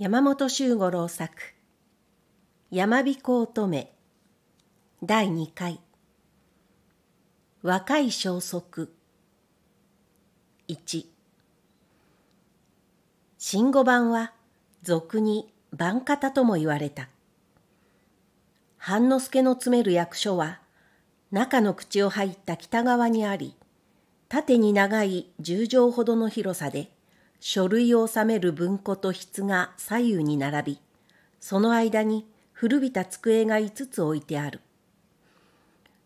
山本周五郎作山彦乙女第2回若い消息1新五番は俗に番方とも言われた半之助の詰める役所は中の口を入った北側にあり縦に長い十畳ほどの広さで書類を収める文庫と筆が左右に並び、その間に古びた机が5つ置いてある。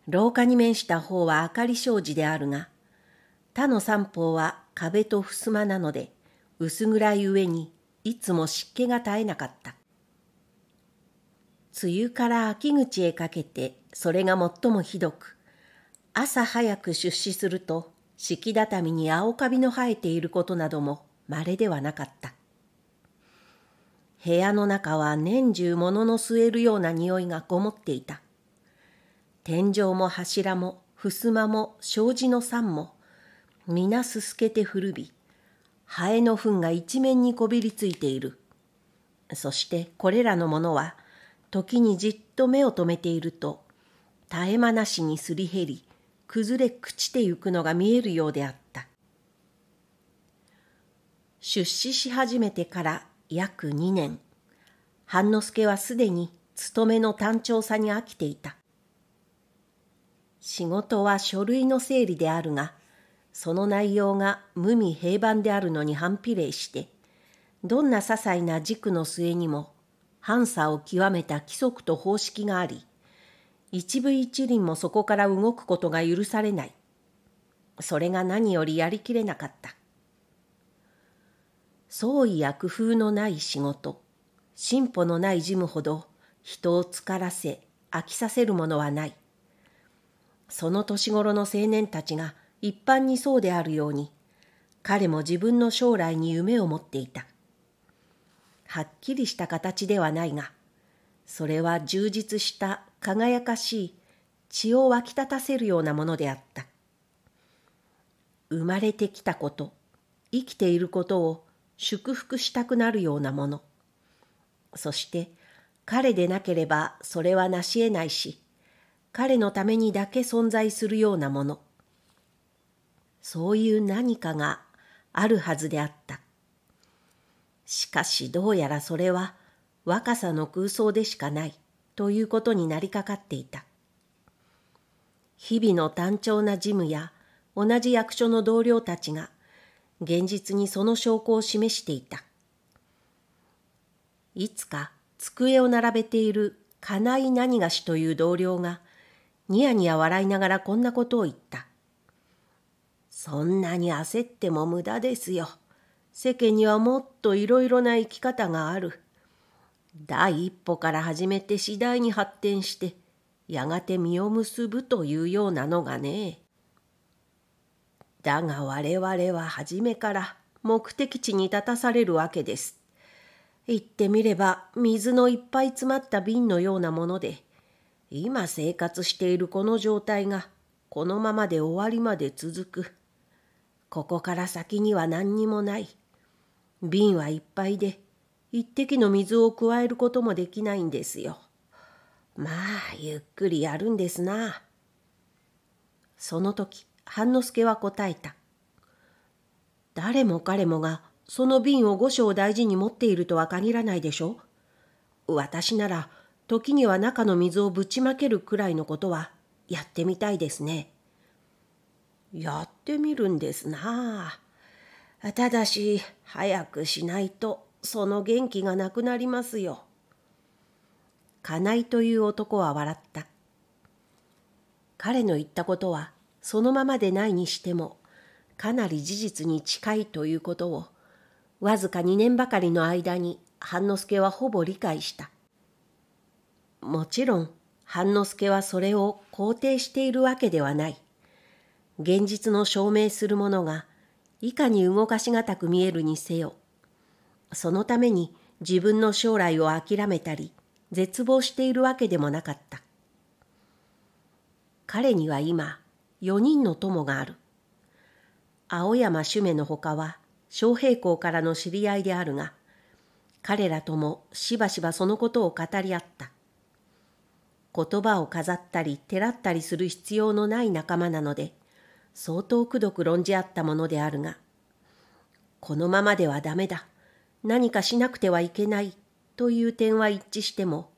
廊下に面した方は明かり障子であるが、他の三方は壁と襖なので、薄暗い上にいつも湿気が絶えなかった。梅雨から秋口へかけてそれが最もひどく、朝早く出資すると、敷畳に青カビの生えていることなども稀ではなかった部屋の中は年中物の吸えるような匂いがこもっていた天井も柱も襖も障子の桟も皆すすけて古びハエの糞が一面にこびりついているそしてこれらのものは時にじっと目を留めていると絶え間なしにすり減り崩れ朽ちてゆくのが見えるようであった出資し始めてから約2年、半之助はすでに勤めの単調さに飽きていた。仕事は書類の整理であるが、その内容が無味平凡であるのに反比例して、どんな些細な軸の末にも、反差を極めた規則と方式があり、一部一輪もそこから動くことが許されない。それが何よりやりきれなかった。創意や工夫のない仕事、進歩のない事務ほど人を疲らせ飽きさせるものはない。その年頃の青年たちが一般にそうであるように、彼も自分の将来に夢を持っていた。はっきりした形ではないが、それは充実した輝かしい血を湧き立たせるようなものであった。生まれてきたこと、生きていることを祝福したくなるようなもの。そして彼でなければそれは成し得ないし、彼のためにだけ存在するようなもの。そういう何かがあるはずであった。しかしどうやらそれは若さの空想でしかないということになりかかっていた。日々の単調な事務や同じ役所の同僚たちが現実にその証拠を示していた。いつか机を並べている金井何がしという同僚がニヤニヤ笑いながらこんなことを言った。そんなに焦っても無駄ですよ。世間にはもっといろいろな生き方がある。第一歩から始めて次第に発展して、やがて実を結ぶというようなのがね。だが我々は初めから目的地に立たされるわけです。言ってみれば水のいっぱい詰まった瓶のようなもので、今生活しているこの状態がこのままで終わりまで続く。ここから先には何にもない。瓶はいっぱいで一滴の水を加えることもできないんですよ。まあゆっくりやるんですな。その時半之助は答えた。誰も彼もがその瓶を御所を大事に持っているとは限らないでしょ私なら時には中の水をぶちまけるくらいのことはやってみたいですね。やってみるんですなあ。ただし早くしないとその元気がなくなりますよ。金井という男は笑った。彼の言ったことはそのままでないにしても、かなり事実に近いということを、わずか2年ばかりの間に半之助はほぼ理解した。もちろん、半之助はそれを肯定しているわけではない。現実の証明するものが、いかに動かしがたく見えるにせよ、そのために自分の将来を諦めたり、絶望しているわけでもなかった。彼には今、4人の友がある。青山主馬のほかは、昌平公からの知り合いであるが、彼らともしばしばそのことを語り合った。言葉を飾ったり、てらったりする必要のない仲間なので、相当くどく論じ合ったものであるが、このままではダメだ。何かしなくてはいけないという点は一致しても、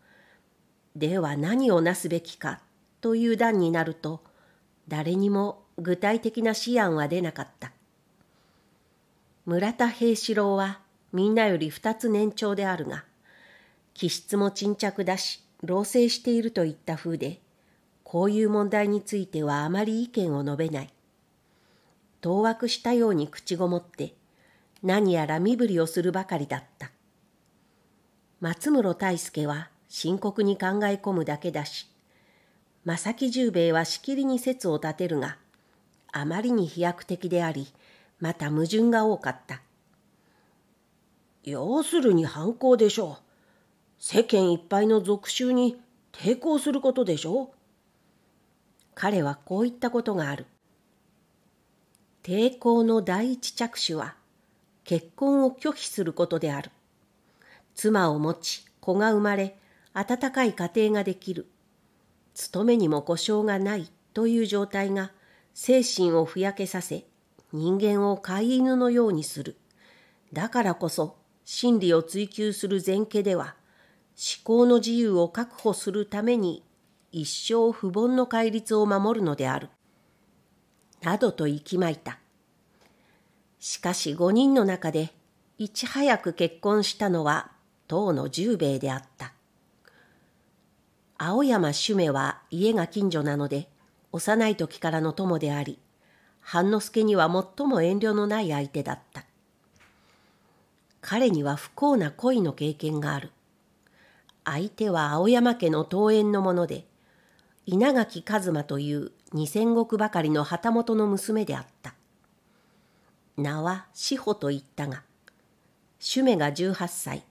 では何をなすべきかという段になると、誰にも具体的な思案は出なかった。村田平四郎はみんなより二つ年長であるが、気質も沈着だし、老成しているといった風で、こういう問題についてはあまり意見を述べない。当惑したように口ごもって、何やら身振りをするばかりだった。松室大輔は深刻に考え込むだけだし、正木十兵衛はしきりに説を立てるが、あまりに飛躍的であり、また矛盾が多かった。要するに反抗でしょう。世間いっぱいの俗衆に抵抗することでしょう。彼はこう言ったことがある。抵抗の第一着手は、結婚を拒否することである。妻を持ち、子が生まれ、温かい家庭ができる。勤めにも故障がないという状態が精神をふやけさせ人間を飼い犬のようにする。だからこそ真理を追求する前家では思考の自由を確保するために一生不凡の戒律を守るのである。などと息巻いた。しかし5人の中でいち早く結婚したのは当の十兵衛であった。青山主メは家が近所なので、幼い時からの友であり、半之助には最も遠慮のない相手だった。彼には不幸な恋の経験がある。相手は青山家の登園のもので、稲垣一馬という二千石ばかりの旗本の娘であった。名は志保と言ったが、主メが18歳、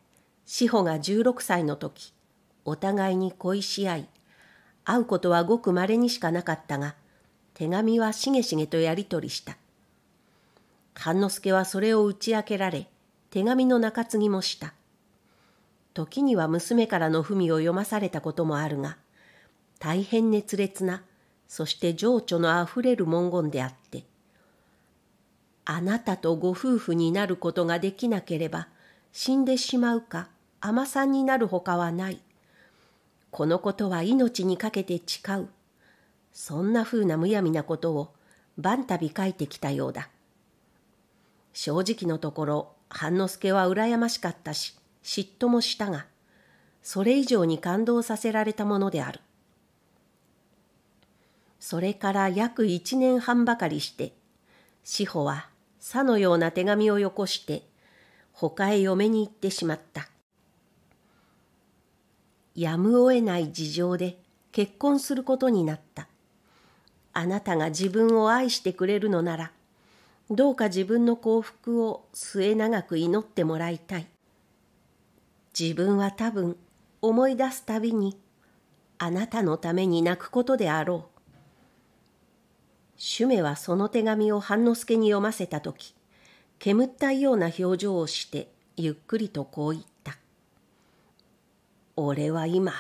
志保が16歳の時、お互いに恋し合い、会うことはごく稀にしかなかったが、手紙はしげしげとやり取りした。半之助はそれを打ち明けられ、手紙の中継ぎもした。時には娘からの文を読まされたこともあるが、大変熱烈な、そして情緒のあふれる文言であって、あなたとご夫婦になることができなければ、死んでしまうか、尼さんになるほかはない。このことは命にかけて誓う。そんな風なむやみなことをた度書いてきたようだ。正直のところ、半之助は羨ましかったし、嫉妬もしたが、それ以上に感動させられたものである。それから約一年半ばかりして、志保はさのような手紙をよこして、他へ嫁に行ってしまった。やむを得ない事情で結婚することになった。あなたが自分を愛してくれるのなら、どうか自分の幸福を末永く祈ってもらいたい。自分は多分思い出すたびにあなたのために泣くことであろう。シュメはその手紙を半之助に読ませた時、煙ったような表情をしてゆっくりとこう言っ俺は今、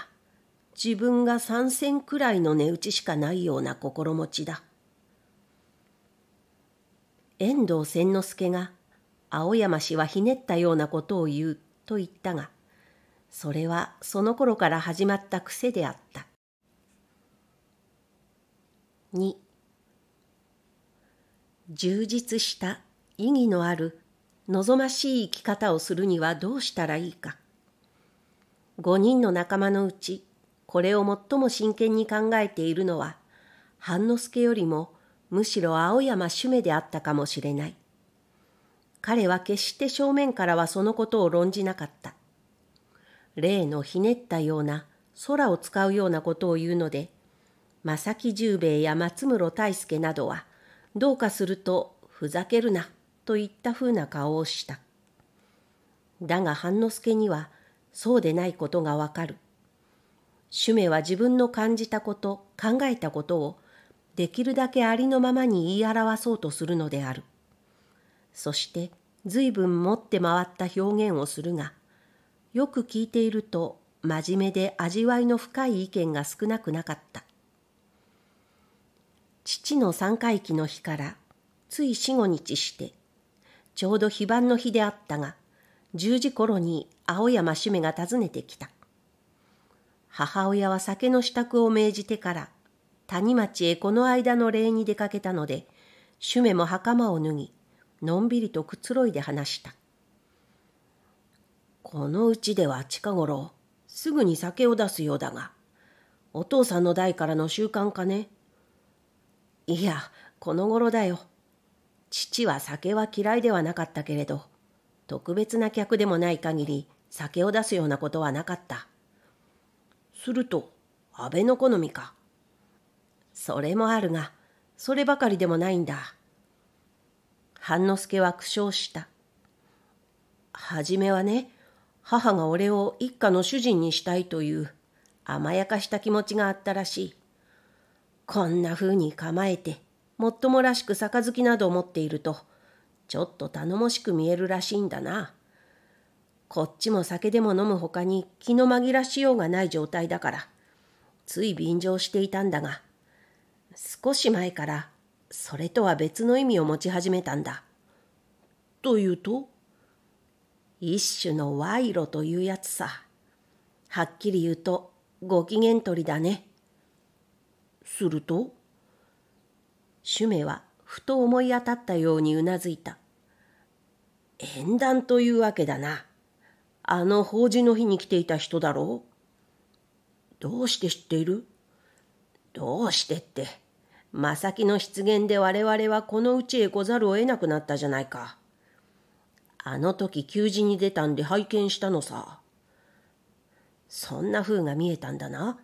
自分が三銭くらいの値打ちしかないような心持ちだ。遠藤千之助が、青山氏はひねったようなことを言うと言ったが、それはその頃から始まった癖であった。2充実した意義のある望ましい生き方をするにはどうしたらいいか。5人の仲間のうち、これを最も真剣に考えているのは、半之助よりもむしろ青山主馬であったかもしれない。彼は決して正面からはそのことを論じなかった。例のひねったような空を使うようなことを言うので、正木十兵衛や松室大輔などは、どうかするとふざけるなといったふうな顔をした。だが半之助にはそうでないことがわかる。主名は自分の感じたこと、考えたことをできるだけありのままに言い表そうとするのである。そして随分持って回った表現をするが、よく聞いていると真面目で味わいの深い意見が少なくなかった。父の三回忌の日からつい四五日して、ちょうど非番の日であったが、10時頃に青山主馬が訪ねてきた。母親は酒の支度を命じてから谷町へこの間の礼に出かけたので、主馬も袴を脱ぎ、のんびりとくつろいで話した。このうちでは近頃、すぐに酒を出すようだが、お父さんの代からの習慣かね。いや、この頃だよ。父は酒は嫌いではなかったけれど、特別な客でもない限り酒を出すようなことはなかった。すると、安倍の好みか。それもあるが、そればかりでもないんだ。半之助は苦笑した。はじめはね、母が俺を一家の主人にしたいという甘やかした気持ちがあったらしい。こんな風に構えて、もっともらしく杯などを持っていると、ちょっと頼もしく見えるらしいんだな。こっちも酒でも飲むほかに気の紛らしようがない状態だから、つい便乗していたんだが、少し前からそれとは別の意味を持ち始めたんだ。というと一種の賄賂というやつさ。はっきり言うとご機嫌取りだね。すると、シュメはふと思い当たったようにうなずいた。縁談というわけだな。あの法事の日に来ていた人だろうどうして知っているどうしてって。まさきの出現で我々はこのうちへ来ざるを得なくなったじゃないか。あの時求人に出たんで拝見したのさ。そんな風が見えたんだな。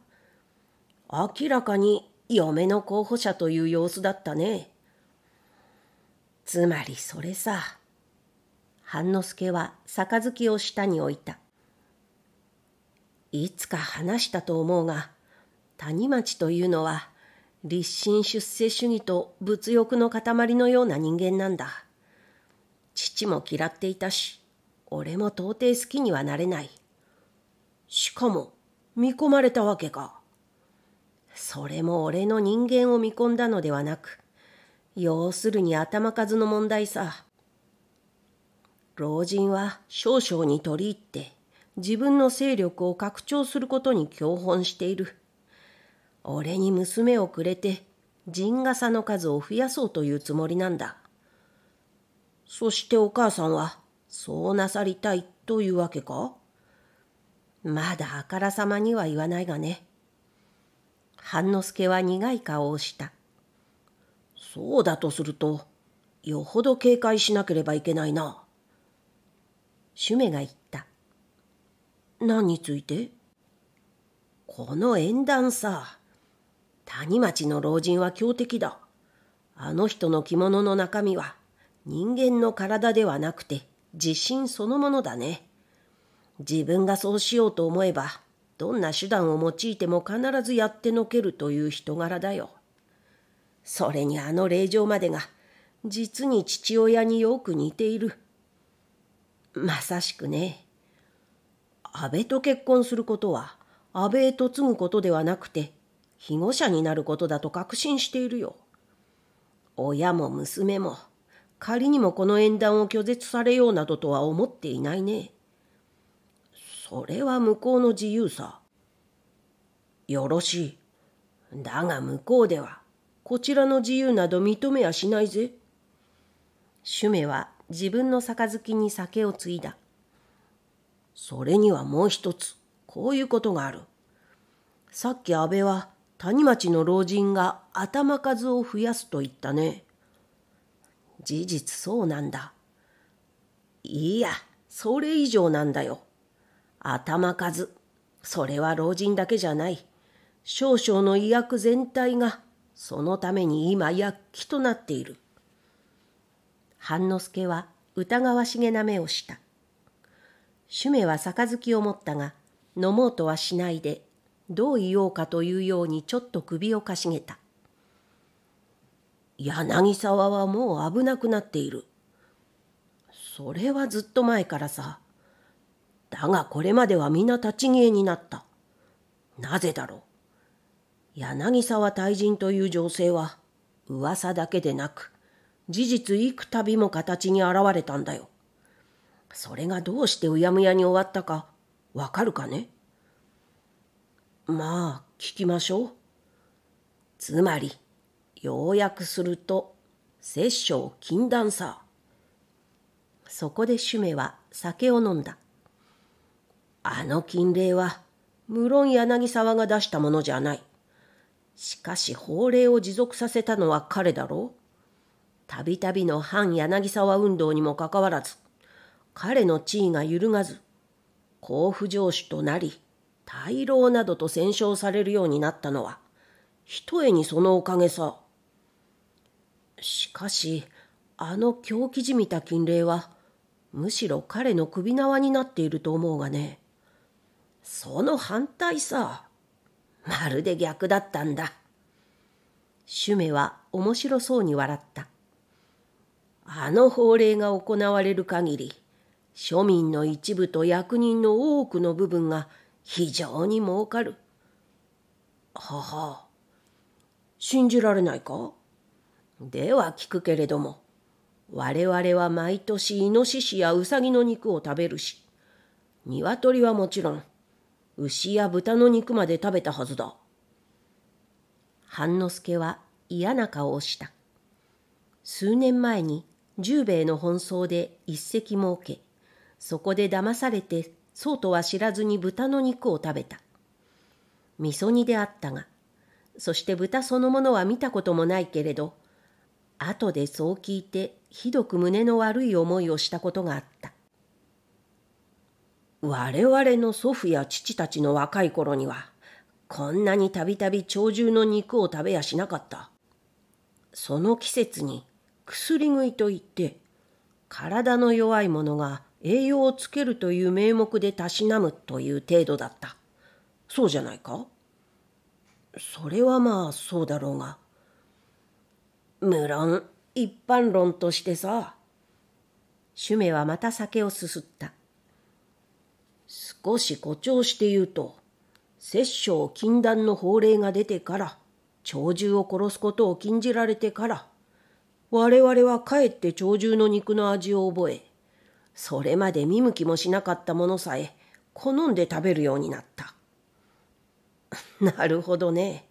明らかに嫁の候補者という様子だったね。つまりそれさ。半之助は杯を下に置いた。いつか話したと思うが、谷町というのは、立身出世主義と物欲の塊のような人間なんだ。父も嫌っていたし、俺も到底好きにはなれない。しかも、見込まれたわけか。それも俺の人間を見込んだのではなく、要するに頭数の問題さ。老人は少々に取り入って自分の勢力を拡張することに興奮している。俺に娘をくれて陣傘の数を増やそうというつもりなんだ。そしてお母さんはそうなさりたいというわけかまだあからさまには言わないがね。半之助は苦い顔をした。そうだとすると、よほど警戒しなければいけないな。シュメが言った。何についてこの縁談さ。谷町の老人は強敵だ。あの人の着物の中身は人間の体ではなくて自信そのものだね。自分がそうしようと思えば、どんな手段を用いても必ずやってのけるという人柄だよ。それにあの令嬢までが、実に父親によく似ている。まさしくね。安倍と結婚することは、安倍へ継ぐことではなくて、被護者になることだと確信しているよ。親も娘も、仮にもこの縁談を拒絶されようなどとは思っていないね。それは向こうの自由さ。よろしい。だが向こうでは、こちらの自由など認めやしないぜ。趣メは自分の杯に酒をついだ。それにはもう一つ、こういうことがある。さっき安倍は谷町の老人が頭数を増やすと言ったね。事実そうなんだ。いや、それ以上なんだよ。頭数。それは老人だけじゃない。少々の医薬全体がそのために今躍起となっている。半之助は疑わしげな目をした。主目は杯を持ったが、飲もうとはしないで、どう言おうかというようにちょっと首をかしげた。柳沢はもう危なくなっている。それはずっと前からさ。だがこれまでは皆立ち消えになった。なぜだろう。柳沢大人という情勢は噂だけでなく事実幾度も形に現れたんだよ。それがどうしてうやむやに終わったかわかるかねまあ聞きましょう。つまり要約すると殺生禁断さ。そこで主メは酒を飲んだ。あの禁令は無論柳沢が出したものじゃない。しかし法令を持続させたのは彼だろう。たびたびの反柳沢運動にもかかわらず、彼の地位が揺るがず、甲府城主となり、大老などと戦勝されるようになったのは、ひとえにそのおかげさ。しかし、あの狂気じみた禁令は、むしろ彼の首縄になっていると思うがね。その反対さ。まるで逆だったんだ。シュメは面白そうに笑った。あの法令が行われる限り、庶民の一部と役人の多くの部分が非常に儲かる。はは信じられないかでは聞くけれども、我々は毎年イノシシやウサギの肉を食べるし、鶏はもちろん、牛や豚の肉まで食べたはずだ。半之助は嫌な顔をした。数年前に十兵衛の奔走で一石儲け、そこで騙されて、そうとは知らずに豚の肉を食べた。味噌煮であったが、そして豚そのものは見たこともないけれど、後でそう聞いてひどく胸の悪い思いをしたことがあった。我々の祖父や父たちの若い頃には、こんなにたびたび鳥獣の肉を食べやしなかった。その季節に薬食いといって体の弱い者が栄養をつけるという名目でたしなむという程度だったそうじゃないかそれはまあそうだろうが無論一般論としてさシュメはまた酒をすすった少し誇張して言うと殺生禁断の法令が出てから鳥獣を殺すことを禁じられてから我々はかえって鳥獣の肉の味を覚え、それまで見向きもしなかったものさえ好んで食べるようになった。なるほどね。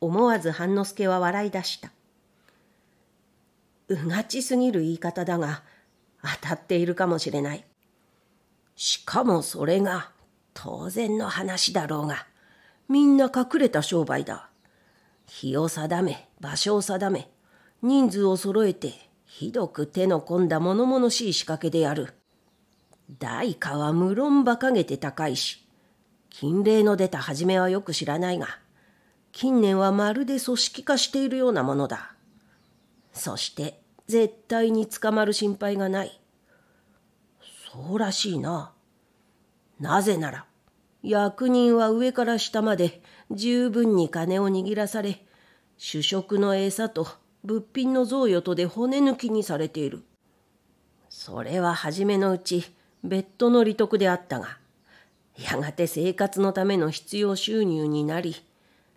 思わず半之助は笑い出した。うがちすぎる言い方だが、当たっているかもしれない。しかもそれが、当然の話だろうが、みんな隠れた商売だ。日を定め、場所を定め、人数を揃えてひどく手の込んだ物々しい仕掛けでやる。代価は無論馬鹿げて高いし、金令の出た初めはよく知らないが、近年はまるで組織化しているようなものだ。そして絶対に捕まる心配がない。そうらしいな。なぜなら、役人は上から下まで十分に金を握らされ、主食の餌と物品の贈与とで骨抜きにされている。それは初めのうち別途の利得であったが、やがて生活のための必要収入になり、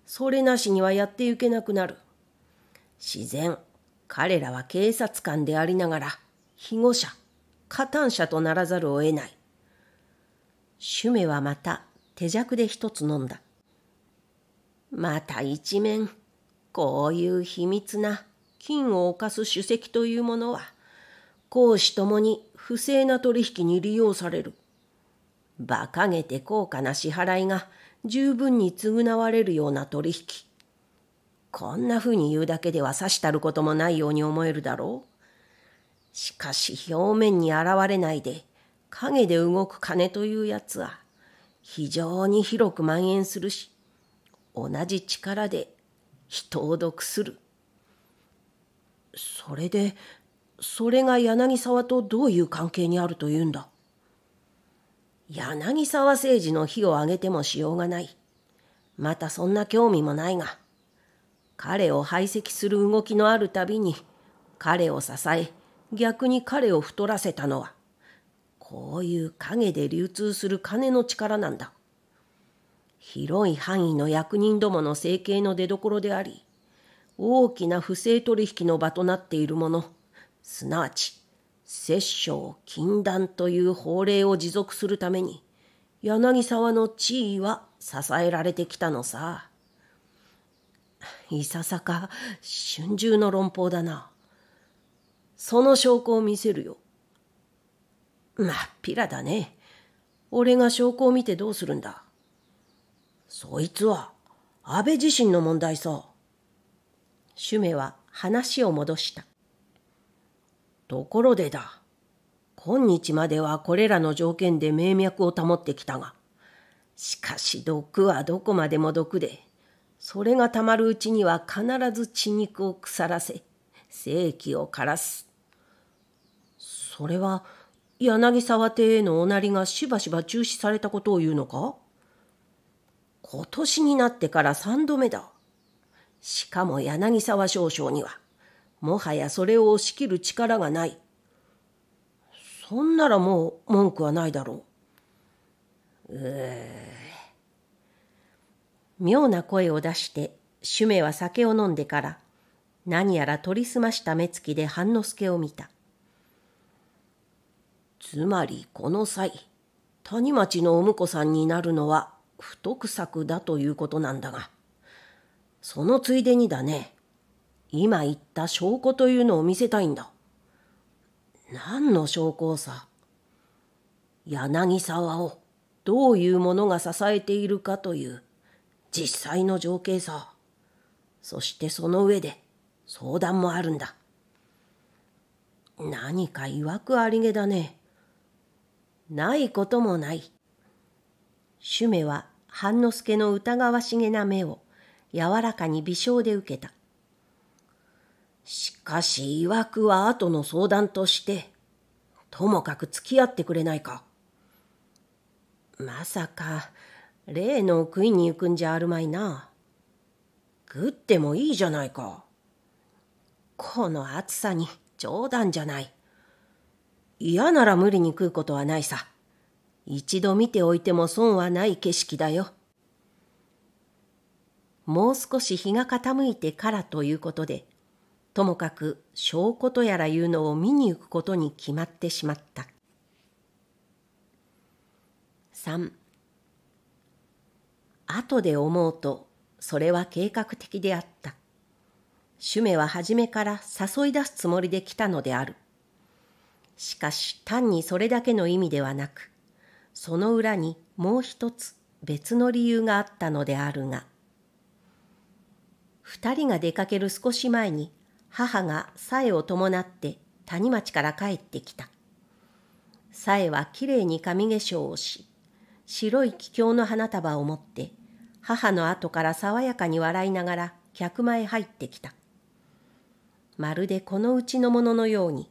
それなしにはやっていけなくなる。自然、彼らは警察官でありながら、被護者、加担者とならざるを得ない。シュメはまた手酌で一つ飲んだ。また一面、こういう秘密な金を犯す主席というものは、公私ともに不正な取引に利用される。馬鹿げて高価な支払いが十分に償われるような取引。こんな風に言うだけではさしたることもないように思えるだろう。しかし表面に現れないで影で動く金というやつは非常に広く蔓延するし、同じ力で人を毒する。それでそれが柳沢とどういう関係にあるというんだ柳沢誠治の火をあげてもしようがないまたそんな興味もないが彼を排斥する動きのあるたびに彼を支え逆に彼を太らせたのはこういう影で流通する金の力なんだ広い範囲の役人どもの生計の出所であり大きな不正取引の場となっているもの、すなわち、摂政禁断という法令を持続するために、柳沢の地位は支えられてきたのさ。いささか春秋の論法だな。その証拠を見せるよ。まっぴらだね。俺が証拠を見てどうするんだ。そいつは安倍自身の問題さ。シュメは話を戻した。ところでだ。今日まではこれらの条件で命脈を保ってきたが、しかし毒はどこまでも毒で、それがたまるうちには必ず血肉を腐らせ、性器を枯らす。それは、柳沢邸へのおなりがしばしば中止されたことを言うのか今年になってから三度目だ。しかも柳沢少将には、もはやそれを押し切る力がない。そんならもう文句はないだろう。うぅ。妙な声を出して、ュメは酒を飲んでから、何やら取りすました目つきで半之助を見た。つまりこの際、谷町のお婿さんになるのは不得策だということなんだが。そのついでにだね、今言った証拠というのを見せたいんだ。何の証拠さ。柳沢をどういうものが支えているかという実際の情景さ。そしてその上で相談もあるんだ。何か曰くありげだね。ないこともない。主女は半之助の疑わしげな目を柔らかに微笑で受けた。しかし、曰くは後の相談として、ともかく付き合ってくれないか。まさか、例の食いに行くんじゃあるまいな。食ってもいいじゃないか。この暑さに冗談じゃない。嫌なら無理に食うことはないさ。一度見ておいても損はない景色だよ。もう少し日が傾いてからということで、ともかく証拠とやらいうのを見に行くことに決まってしまった。三、後で思うとそれは計画的であった。主メは初めから誘い出すつもりで来たのである。しかし単にそれだけの意味ではなく、その裏にもう一つ別の理由があったのであるが、二人が出かける少し前に母がさえを伴って谷町から帰ってきた。さえはきれいに髪化粧をし、白い気境の花束を持って、母の後から爽やかに笑いながら客間へ入ってきた。まるでこのうちのもののように、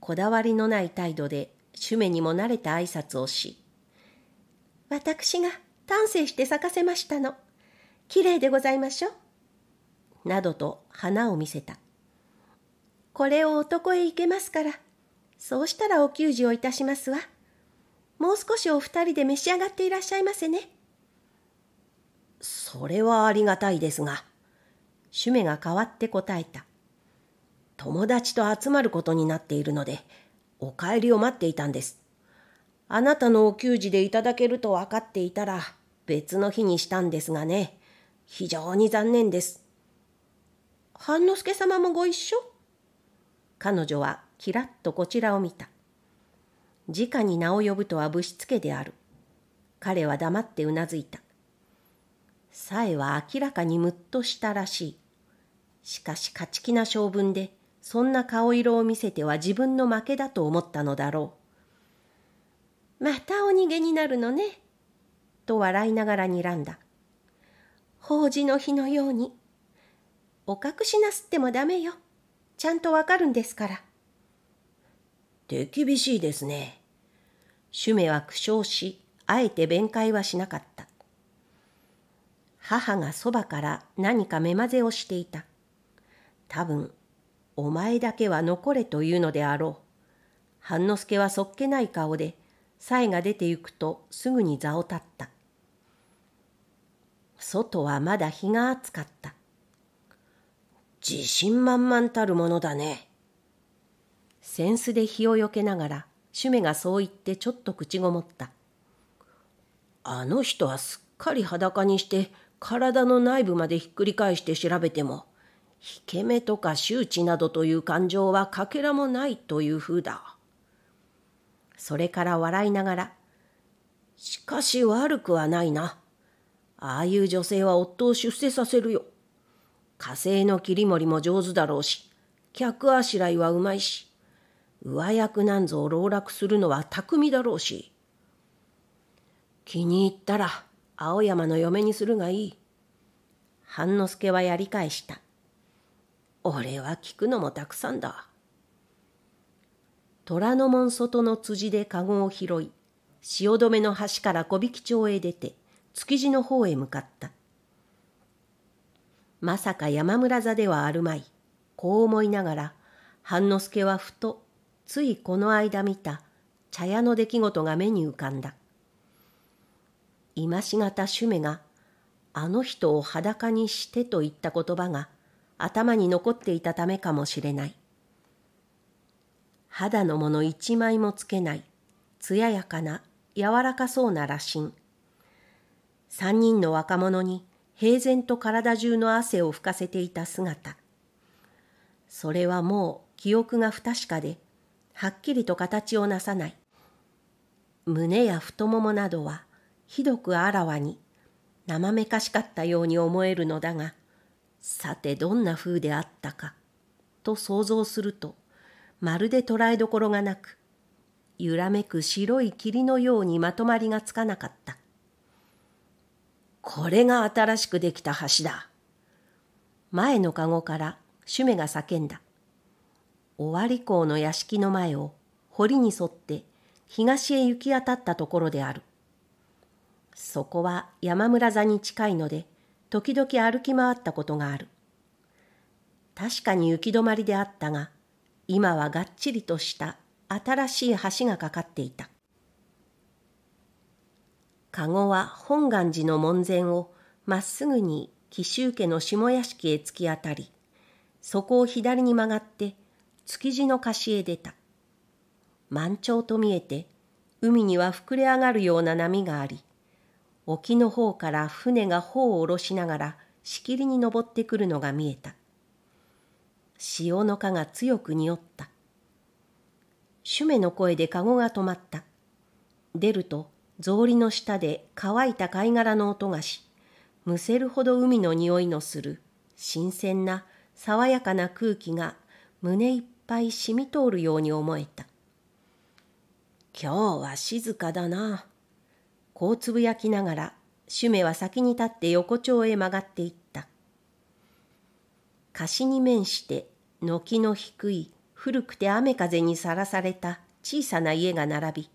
こだわりのない態度で趣味にも慣れた挨拶をし、私が丹精して咲かせましたの。きれいでございましょう。などと花を見せた。これを男へ行けますから、そうしたらお給仕をいたしますわ。もう少しお二人で召し上がっていらっしゃいませね。それはありがたいですが、ュメが代わって答えた。友達と集まることになっているので、お帰りを待っていたんです。あなたのお給仕でいただけると分かっていたら、別の日にしたんですがね、非常に残念です。半之助様もご一緒彼女はきらっとこちらを見た。直に名を呼ぶとはぶしつけである。彼は黙ってうなずいた。さえは明らかにむっとしたらしい。しかし勝ち気な性分で、そんな顔色を見せては自分の負けだと思ったのだろう。またお逃げになるのね。と笑いながら睨んだ。法事の日のようにお隠しなすってもダメよ。ちゃんとわかるんですから。手厳しいですね。主メは苦笑し、あえて弁解はしなかった。母がそばから何か目まぜをしていた。多分、お前だけは残れというのであろう。半之助はそっけない顔で、さえが出てゆくとすぐに座を立った。外はまだ日が暑かった。自信満々たるものだね。扇子で火をよけながら、シュメがそう言ってちょっと口ごもった。あの人はすっかり裸にして、体の内部までひっくり返して調べても、引け目とか周知などという感情はかけらもないというふうだ。それから笑いながら、しかし悪くはないな。ああいう女性は夫を出世させるよ。火星の切り盛りも上手だろうし、客あしらいはうまいし、上役なんぞを籠絡するのは巧みだろうし。気に入ったら、青山の嫁にするがいい。半之助はやり返した。俺は聞くのもたくさんだ。虎ノ門外の辻で籠を拾い、汐留の橋から小引町へ出て、築地の方へ向かった。まさか山村座ではあるまい。こう思いながら、半之助はふと、ついこの間見た茶屋の出来事が目に浮かんだ。今しがた主女が、あの人を裸にしてと言った言葉が頭に残っていたためかもしれない。肌のもの一枚もつけない、艶やかな、柔らかそうな羅針。三人の若者に平然と体中の汗を拭かせていた姿それはもう記憶が不確かではっきりと形をなさない胸や太ももなどはひどくあらわにまめかしかったように思えるのだがさてどんな風であったかと想像するとまるで捉えどころがなく揺らめく白い霧のようにまとまりがつかなかったこれが新しくできた橋だ。前のかごからシュメが叫んだ。尾張港の屋敷の前を堀に沿って東へ行き当たったところである。そこは山村座に近いので、時々歩き回ったことがある。確かに行き止まりであったが、今はがっちりとした新しい橋がかかっていた。籠は本願寺の門前をまっすぐに紀州家の下屋敷へ突き当たり、そこを左に曲がって築地の貸しへ出た。満潮と見えて、海には膨れ上がるような波があり、沖の方から船が帆を下ろしながらしきりに登ってくるのが見えた。潮の蚊が強く匂った。主メの声で籠が止まった。出ると、草履の下で乾いた貝殻の音がし、むせるほど海の匂いのする新鮮な爽やかな空気が胸いっぱい染み通るように思えた。今日は静かだな。こうつぶやきながら、シュメは先に立って横丁へ曲がっていった。貸しに面して軒の低い古くて雨風にさらされた小さな家が並び、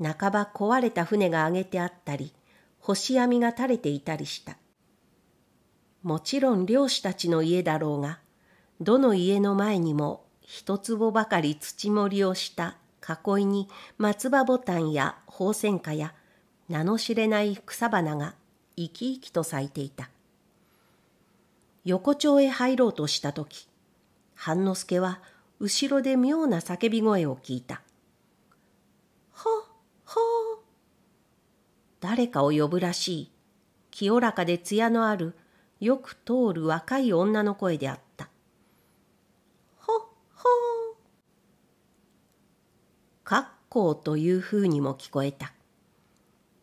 半ば壊れた船が揚げてあったり、干し網が垂れていたりした。もちろん漁師たちの家だろうが、どの家の前にも一坪ばかり土盛りをした囲いに松葉ボタンや宝泉花や名の知れない草花が生き生きと咲いていた。横丁へ入ろうとした時、半之助は後ろで妙な叫び声を聞いた。はっほう。誰かを呼ぶらしい。清らかで艶のある、よく通る若い女の声であった。ほっほう。こうというふうにも聞こえた。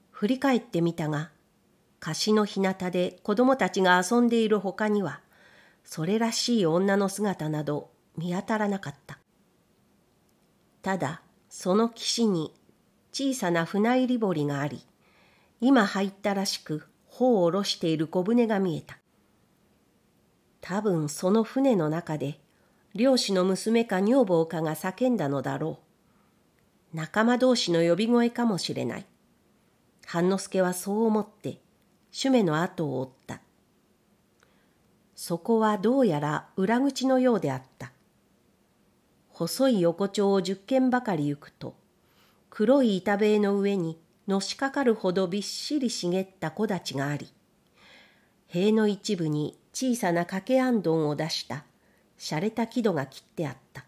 振り返ってみたが、貸しの日向で子供たちが遊んでいる他には、それらしい女の姿など見当たらなかった。ただ、その岸に小さな船入り堀があり、今入ったらしく帆を下ろしている小舟が見えた。多分その船の中で、漁師の娘か女房かが叫んだのだろう。仲間同士の呼び声かもしれない。半之助はそう思って、主目の後を追った。そこはどうやら裏口のようであった。細い横丁を十軒ばかり行くと、黒い板塀の上にのしかかるほどびっしり茂った木立があり、塀の一部に小さな掛けあんどんを出した、洒落た木戸が切ってあった。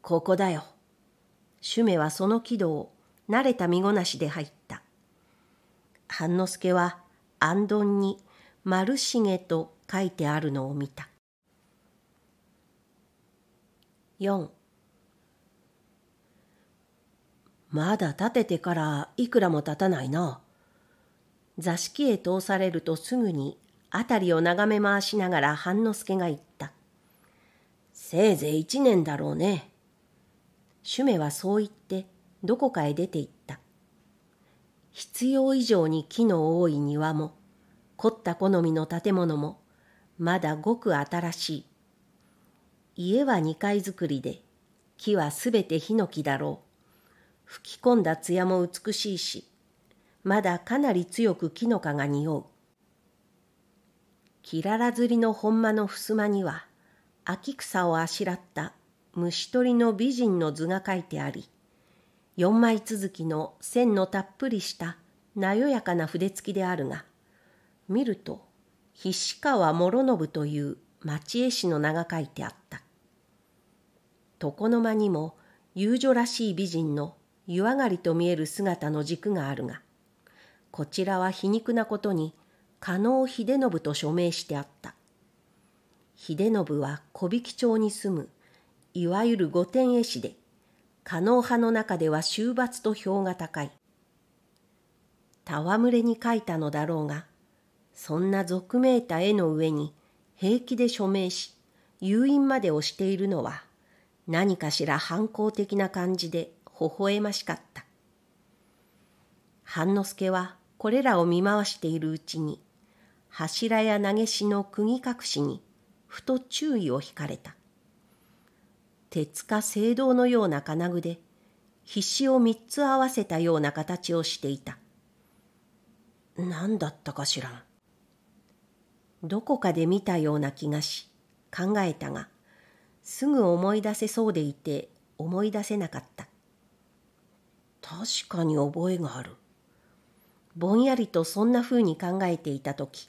ここだよ。シュメはその木戸を慣れた身ごなしで入った。半之助はあんどんに丸重と書いてあるのを見た。4まだ建ててからいくらも経たないな。座敷へ通されるとすぐに辺りを眺め回しながら半之助が言った。せいぜい一年だろうね。主メはそう言ってどこかへ出て行った。必要以上に木の多い庭も凝った好みの建物もまだごく新しい。家は二階造りで木はすべてヒノキだろう。吹き込んだ艶も美しいし、まだかなり強く木の香が匂う。きららずりの本間の襖には、秋草をあしらった虫取りの美人の図が書いてあり、四枚続きの線のたっぷりしたなよやかな筆付きであるが、見ると、菱川諸信という町絵師の名が書いてあった。床の間にも遊女らしい美人の湯上がりと見える姿の軸があるが、こちらは皮肉なことに、加納秀信と署名してあった。秀信は小引町に住む、いわゆる御殿絵師で、加納派の中では終罰と票が高い。戯れに書いたのだろうが、そんな俗めいた絵の上に平気で署名し、誘引までをしているのは、何かしら反抗的な感じで微笑ましかった。半之助はこれらを見回しているうちに、柱や投げしの釘隠しに、ふと注意を引かれた。鉄か聖堂のような金具で、必死を三つ合わせたような形をしていた。何だったかしらん。どこかで見たような気がし、考えたが、すぐ思い出せそうでいて思い出せなかった。確かに覚えがある。ぼんやりとそんなふうに考えていた時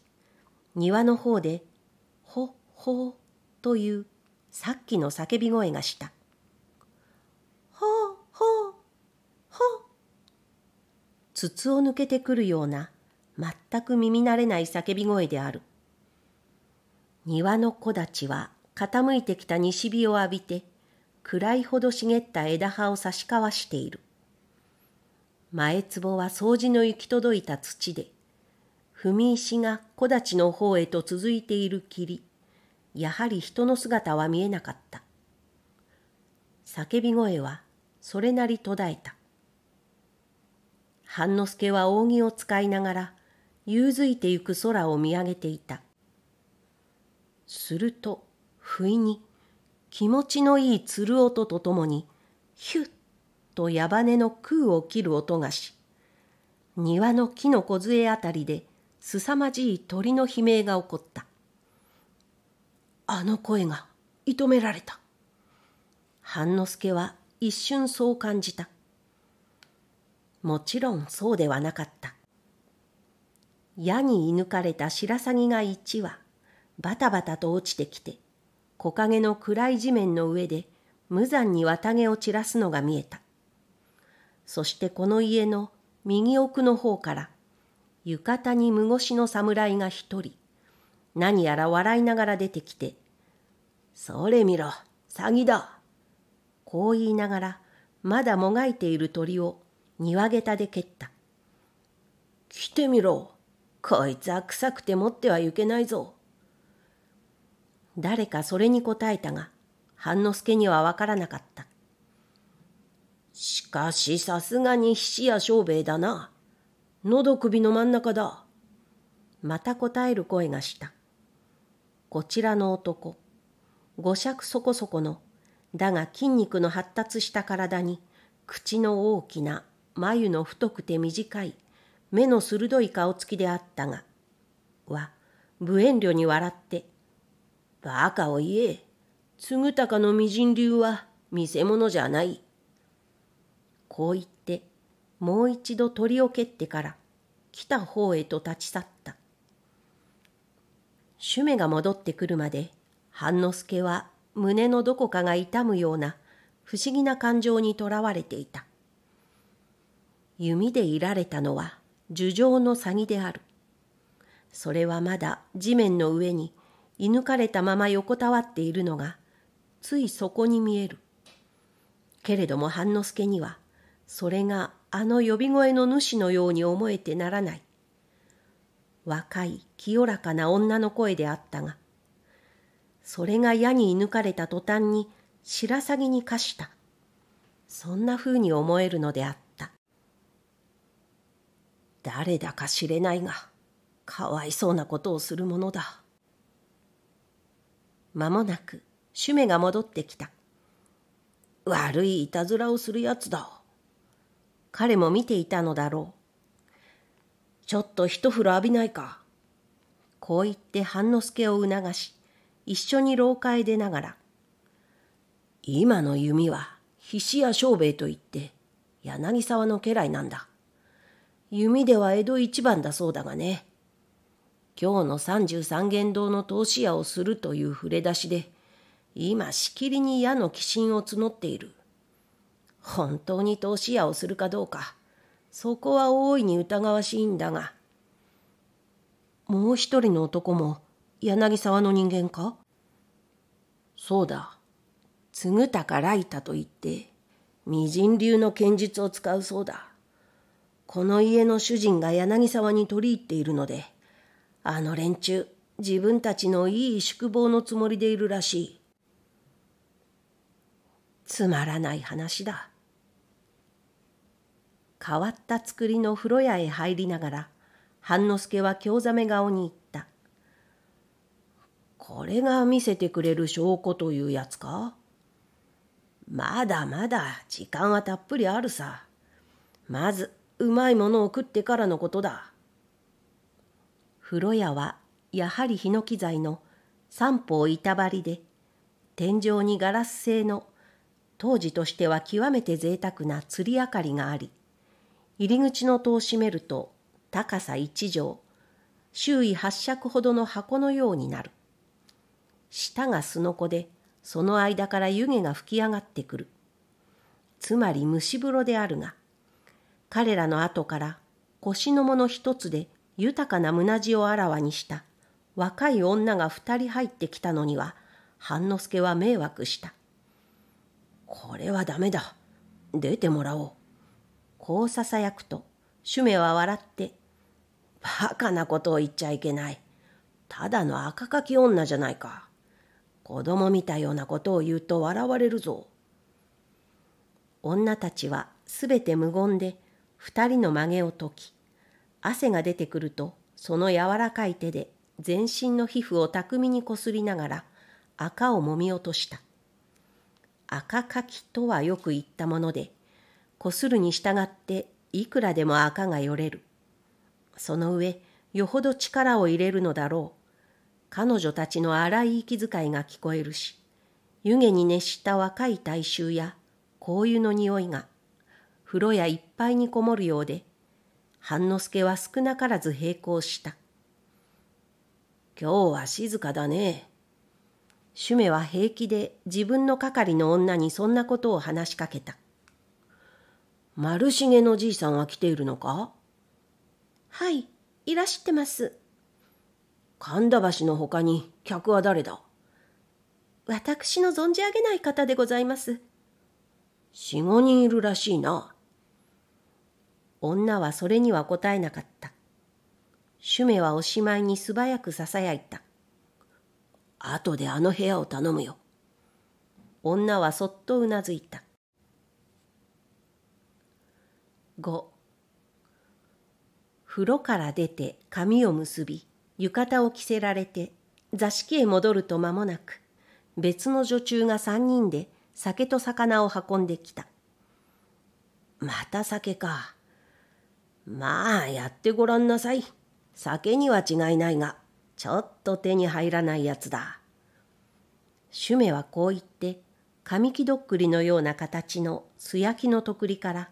庭の方で「ほっほう」というさっきの叫び声がした「ほっほうほっ。筒を抜けてくるような全く耳慣れない叫び声である庭の木立は傾いてきた西日を浴びて暗いほど茂った枝葉を差し交わしている前壺は掃除の行き届いた土で、踏み石が木立の方へと続いている霧、やはり人の姿は見えなかった。叫び声はそれなり途絶えた。半之助は扇を使いながら、夕づいてゆく空を見上げていた。すると、不意に、気持ちのいい鶴音とともに、ヒュッと矢羽の空を切る音がし、庭の木の梢あたりで、すさまじい鳥の悲鳴が起こった。あの声が射止められた。半之助は一瞬そう感じた。もちろんそうではなかった。矢に射抜かれた白鷺が一羽、バタバタと落ちてきて、木陰の暗い地面の上で無残に綿毛を散らすのが見えた。そしてこの家の右奥の方から、浴衣に無腰の侍が一人、何やら笑いながら出てきて、それ見ろ、詐欺だ。こう言いながら、まだもがいている鳥を庭下駄で蹴った。来てみろ。こいつは臭くて持ってはいけないぞ。誰かそれに答えたが、半之助にはわからなかった。しかしさすがに菱や小兵衛だな。喉首の真ん中だ。また答える声がした。こちらの男、五尺そこそこの、だが筋肉の発達した体に、口の大きな、眉の太くて短い、目の鋭い顔つきであったが、は、無遠慮に笑って、バカを言え、嗣高の微人流は見せ物じゃない。こう言って、もう一度鳥を蹴ってから、来た方へと立ち去った。シュメが戻ってくるまで、半之助は胸のどこかが痛むような不思議な感情にとらわれていた。弓でいられたのは樹状の詐欺である。それはまだ地面の上に射抜かれたまま横たわっているのが、ついそこに見える。けれども半之助にはそれがあの呼び声の主のように思えてならない。若い清らかな女の声であったが、それが矢に射抜かれた途端に白鷺に化した。そんな風に思えるのであった。誰だか知れないが、かわいそうなことをするものだ。間もなく、シュメが戻ってきた。悪いいたずらをするやつだ。彼も見ていたのだろう。ちょっと一風呂浴びないか。こう言って半之助を促し、一緒に廊下へ出ながら、今の弓は、菱屋や兵衛といって、柳沢の家来なんだ。弓では江戸一番だそうだがね。今日の三十三間堂の投資屋をするという触れ出しで、今しきりに矢の寄進を募っている。本当に投資屋をするかどうか、そこは大いに疑わしいんだが。もう一人の男も柳沢の人間かそうだ。継ぐたかライタと言って、微人流の剣術を使うそうだ。この家の主人が柳沢に取り入っているので、あの連中、自分たちのいい宿坊のつもりでいるらしい。つまらない話だ。変わった作りの風呂屋へ入りながら、半之助は興ざめ顔に言った。これが見せてくれる証拠というやつかまだまだ時間はたっぷりあるさ。まず、うまいものを食ってからのことだ。風呂屋は、やはりヒノキ材の三方板張りで、天井にガラス製の当時としては極めて贅沢な釣り明かりがあり、入り口の戸を閉めると高さ1畳、周囲8尺ほどの箱のようになる。下がすのこで、その間から湯気が吹き上がってくる。つまり蒸し風呂であるが、彼らの後から腰のもの一つで豊かな胸地をあらわにした若い女が二人入ってきたのには、半之助は迷惑した。これはダメだ。出てもらおう。こうささやくと、シュメは笑って、バカなことを言っちゃいけない。ただの赤かき女じゃないか。子供みたようなことを言うと笑われるぞ。女たちはすべて無言で二人の曲げを解き、汗が出てくるとその柔らかい手で全身の皮膚を巧みにこすりながら赤をもみ落とした。赤かきとはよく言ったもので、こするに従っていくらでも赤がよれる。その上、よほど力を入れるのだろう。彼女たちの荒い息遣いが聞こえるし、湯気に熱した若い大衆や香油の匂いが、風呂屋いっぱいにこもるようで、半之助は少なからず並行した。今日は静かだね。シュメは平気で自分の係の女にそんなことを話しかけた。丸重のじいさんは来ているのかはい、いらしてます。神田橋の他に客は誰だ私の存じ上げない方でございます。四五人いるらしいな。女はそれには答えなかった。シュメはおしまいに素早くささやいた。後であの部屋を頼むよ。女はそっとうなずいた。5風呂から出て髪を結び浴衣を着せられて座敷へ戻ると間もなく別の女中が3人で酒と魚を運んできた。また酒か。まあやってごらんなさい。酒には違いないが。ちょっと手に入らないやつだ。シュメはこう言って、紙木どっくりのような形の素焼きのとくりから、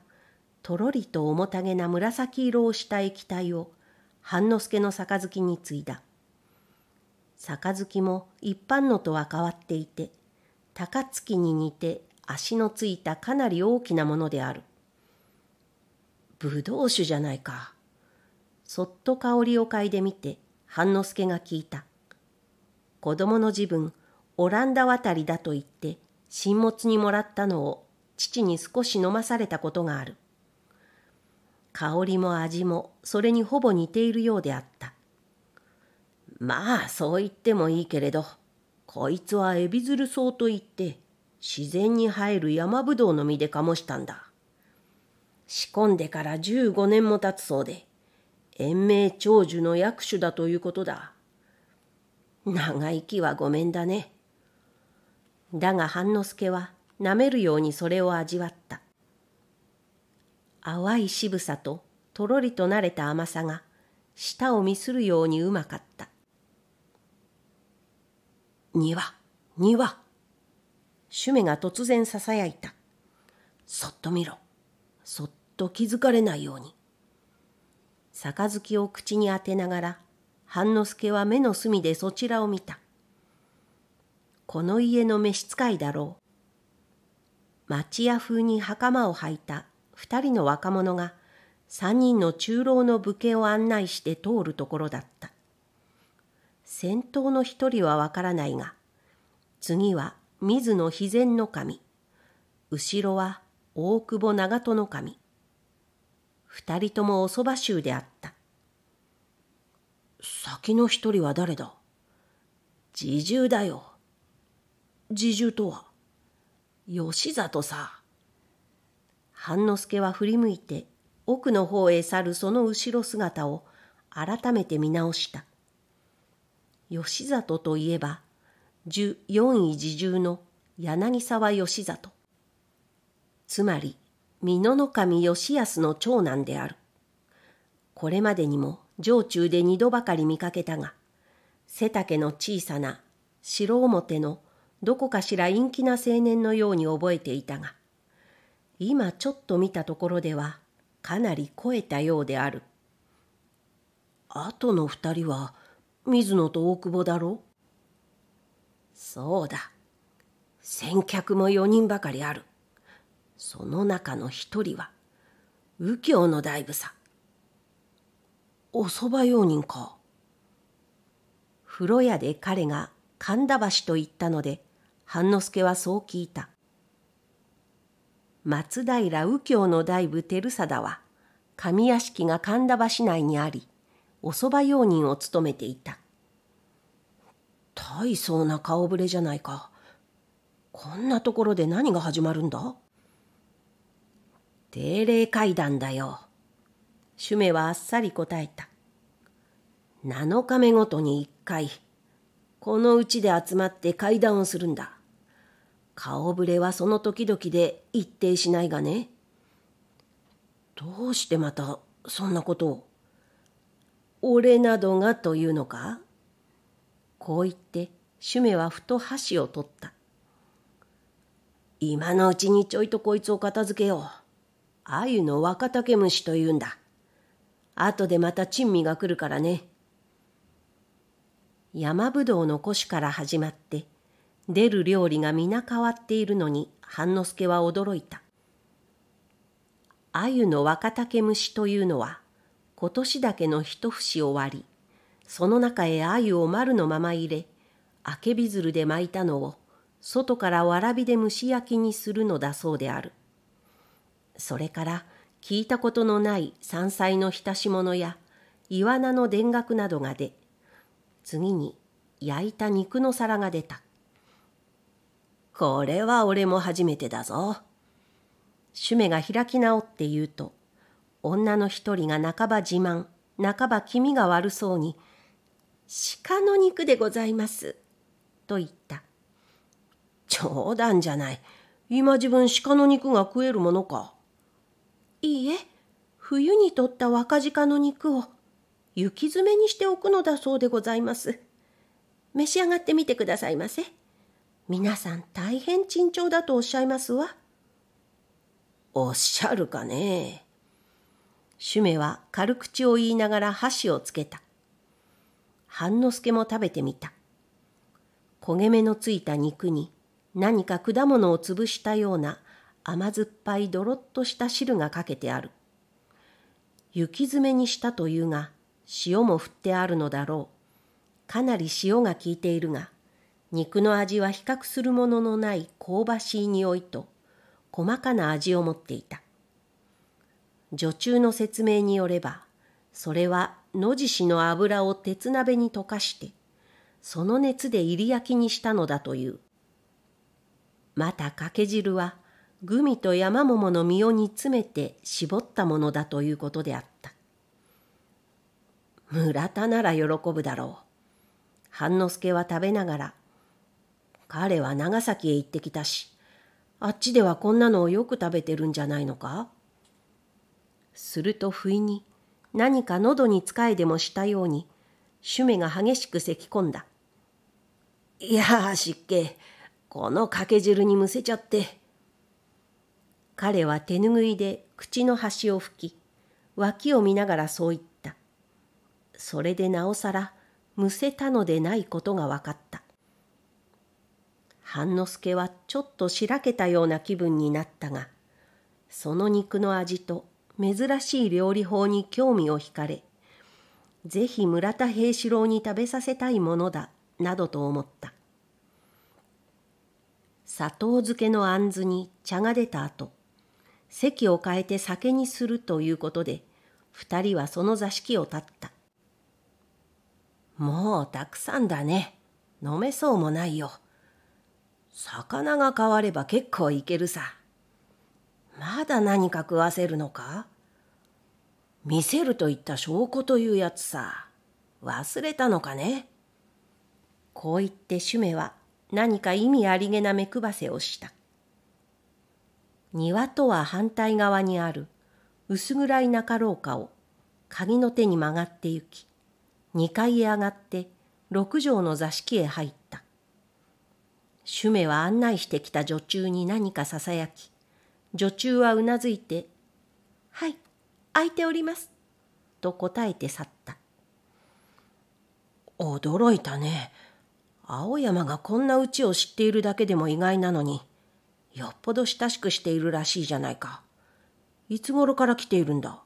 とろりと重たげな紫色をした液体を、半之助の杯についだ。杯も一般のとは変わっていて、高槻に似て足のついたかなり大きなものである。ぶどう酒じゃないか。そっと香りを嗅いでみて、半之助が聞いた。子供の時分、オランダ渡りだと言って、新物にもらったのを父に少し飲まされたことがある。香りも味もそれにほぼ似ているようであった。まあそう言ってもいいけれど、こいつはエビズル草といって、自然に生える山ぶどうの実で醸したんだ。仕込んでから15年も経つそうで、延命長寿の役種だということだ。長生きはごめんだね。だが半之助は舐めるようにそれを味わった。淡い渋さととろりと慣れた甘さが舌をミするようにうまかった。庭、庭。主メが突然ささやいた。そっと見ろ。そっと気づかれないように。杯を口に当てながら、半之助は目の隅でそちらを見た。この家の召使いだろう。町屋風に袴を履いた二人の若者が、三人の中老の武家を案内して通るところだった。先頭の一人はわからないが、次は水野肥前守、後ろは大久保長門守。二人ともおそば衆であった。先の一人は誰だ自重だよ。自重とは吉里さ。半之助は振り向いて奥の方へ去るその後ろ姿を改めて見直した。吉里といえば、十四位侍従の柳沢義里。つまり、美濃の神義康の長男である。これまでにも城中で二度ばかり見かけたが、背丈の小さな白表のどこかしら陰気な青年のように覚えていたが、今ちょっと見たところではかなり肥えたようである。あとの二人は水野と大久保だろそうだ。先客も四人ばかりある。その中の一人は右京の大部さお蕎麦用人か風呂屋で彼が神田橋と言ったので半之助はそう聞いた松平右京の大部照貞は上屋敷が神田橋内にありお蕎麦用人を務めていた大層な顔ぶれじゃないかこんなところで何が始まるんだ定例会談だよ。シュメはあっさり答えた。7日目ごとに1回、このうちで集まって会談をするんだ。顔ぶれはその時々で一定しないがね。どうしてまたそんなことを。俺などがというのかこう言って、シュメはふと箸を取った。今のうちにちょいとこいつを片付けよう。鮎の若竹虫というんだ。後でまた珍味が来るからね。山ぶどうの腰から始まって、出る料理が皆変わっているのに、半之助は驚いた。鮎の若竹虫というのは、今年だけの一節を割り、その中へ鮎を丸のまま入れ、あけび鶴で巻いたのを、外からわらびで蒸し焼きにするのだそうである。それから聞いたことのない山菜の浸し物やイワナの田楽などが出次に焼いた肉の皿が出たこれは俺も初めてだぞ趣味が開き直って言うと女の一人が半ば自慢半ば気味が悪そうに「鹿の肉でございます」と言った冗談じゃない今自分鹿の肉が食えるものかいいえ、冬にとった若鹿の肉を雪詰めにしておくのだそうでございます。召し上がってみてくださいませ。皆さん大変珍重だとおっしゃいますわ。おっしゃるかね。ュメは軽口を言いながら箸をつけた。半之助も食べてみた。焦げ目のついた肉に何か果物を潰したような甘酸っぱいどろっとした汁がかけてある。雪詰めにしたというが、塩も振ってあるのだろう。かなり塩が効いているが、肉の味は比較するもののない香ばしい匂いと、細かな味を持っていた。女中の説明によれば、それは野獅子の油を鉄鍋に溶かして、その熱で入り焼きにしたのだという。また掛け汁はグミと山桃の実を煮詰めて絞ったものだということであった。村田なら喜ぶだろう。半之助は食べながら、彼は長崎へ行ってきたし、あっちではこんなのをよく食べてるんじゃないのかすると不意に何か喉に使えいでもしたように、ュメが激しく咳き込んだ。いやあ、湿気、このかけ汁にむせちゃって、彼は手ぬぐいで口の端を拭き、脇を見ながらそう言った。それでなおさら、むせたのでないことが分かった。半之助はちょっとしらけたような気分になったが、その肉の味と珍しい料理法に興味を惹かれ、ぜひ村田平四郎に食べさせたいものだ、などと思った。砂糖漬けのあんずに茶が出た後、席を変えて酒にするということで、二人はその座敷を立った。もうたくさんだね。飲めそうもないよ。魚が変われば結構いけるさ。まだ何か食わせるのか見せると言った証拠というやつさ。忘れたのかねこう言ってシュメは何か意味ありげな目くばせをした。庭とは反対側にある薄暗い中廊下を鍵の手に曲がって行き2階へ上がって6畳の座敷へ入った主メは案内してきた女中に何かささやき女中はうなずいて「はい空いております」と答えて去った驚いたね青山がこんなうちを知っているだけでも意外なのによっぽど親しくしているらしいじゃないか。いつ頃から来ているんだ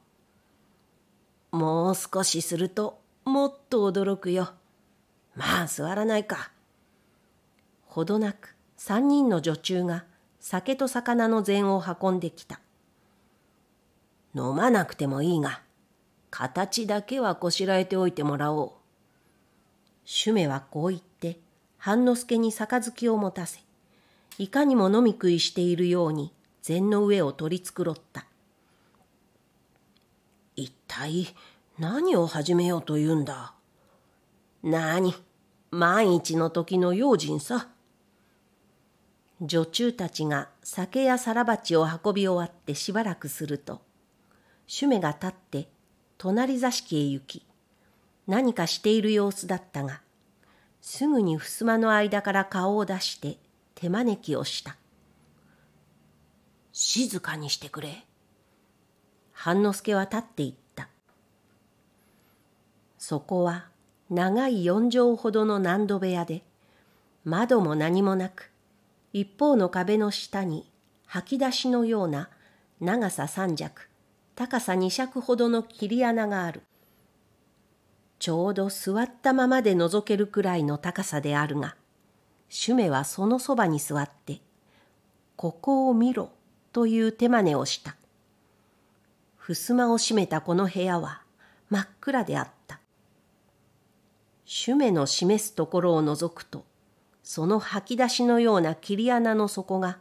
もう少しするともっと驚くよ。まあ座らないか。ほどなく三人の女中が酒と魚の膳を運んできた。飲まなくてもいいが、形だけはこしらえておいてもらおう。ュメはこう言って、半之助に杯を持たせ、いかにも飲み食いしているように禅の上を取り繕った。一体何を始めようというんだ。なに、万一の時の用心さ。女中たちが酒や皿鉢を運び終わってしばらくすると、ュメが立って隣座敷へ行き、何かしている様子だったが、すぐに襖の間から顔を出して手招きをした静かにしてくれ半之助は立っていったそこは長い四畳ほどの難度部屋で窓も何もなく一方の壁の下に吐き出しのような長さ三尺高さ二尺ほどの切り穴があるちょうど座ったままで覗けるくらいの高さであるがシュメはそのそばに座って、ここを見ろという手真似をした。襖を閉めたこの部屋は真っ暗であった。シュメの示すところを覗くと、その吐き出しのような切り穴の底が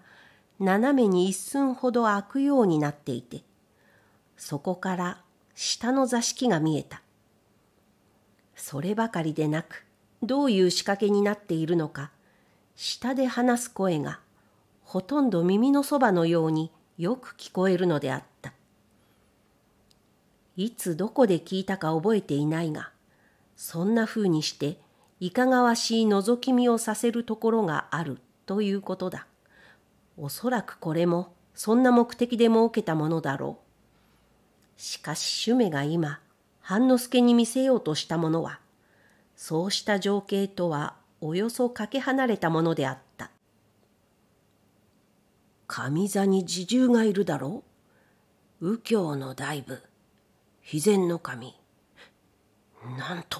斜めに一寸ほど開くようになっていて、そこから下の座敷が見えた。そればかりでなく、どういう仕掛けになっているのか、下で話す声がほとんど耳のそばのようによく聞こえるのであった。いつどこで聞いたか覚えていないが、そんな風にしていかがわしい覗き見をさせるところがあるということだ。おそらくこれもそんな目的で設けたものだろう。しかし主メが今、半之助に見せようとしたものは、そうした情景とはおよそかけ離れたものであった。上座に侍従がいるだろう右京の大部、肥前の神。なんと。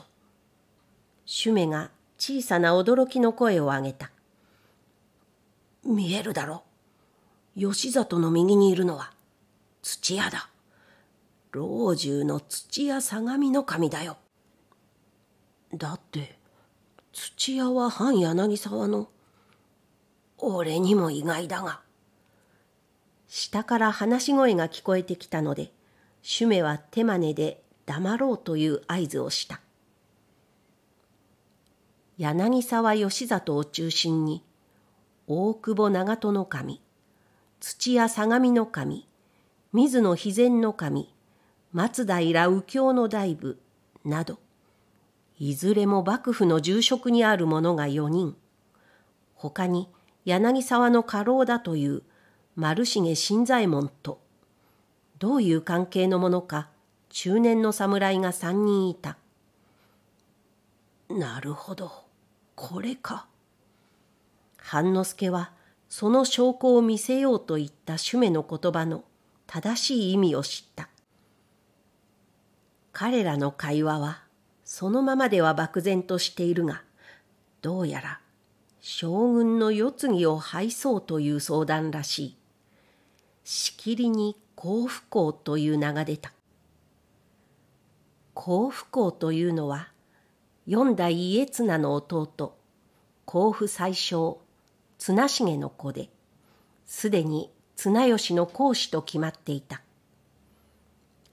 シュメが小さな驚きの声を上げた。見えるだろう吉里の右にいるのは土屋だ。老中の土屋相模の神だよ。だって、土屋は半柳沢の俺にも意外だが下から話し声が聞こえてきたので主メは手真似で黙ろうという合図をした柳沢義里を中心に大久保長門の神土屋相模の神水野肥前の神松平右京の大部などいずれも幕府の重職にある者が4人、他に柳沢の家老だという丸重新左衛門と、どういう関係のものか中年の侍が3人いた。なるほど、これか。半之助はその証拠を見せようと言った主目の言葉の正しい意味を知った。彼らの会話はそのままでは漠然としているが、どうやら将軍の世継ぎを配そうという相談らしい。しきりに幸府幸という名が出た。幸府幸というのは、四代家綱の弟、甲府最小、綱重の子で、すでに綱吉の講師と決まっていた。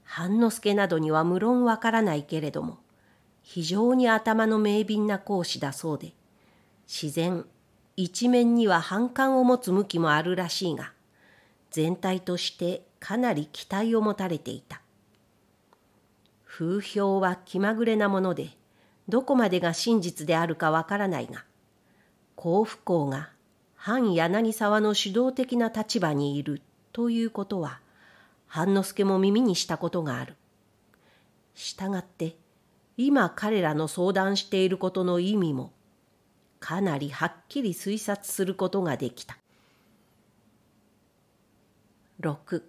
半之助などには無論わからないけれども、非常に頭の明敏な講師だそうで、自然、一面には反感を持つ向きもあるらしいが、全体としてかなり期待を持たれていた。風評は気まぐれなもので、どこまでが真実であるかわからないが、幸福幸が反柳沢の主導的な立場にいるということは、半之助も耳にしたことがある。したがって、今彼らの相談していることの意味もかなりはっきり推察することができた。6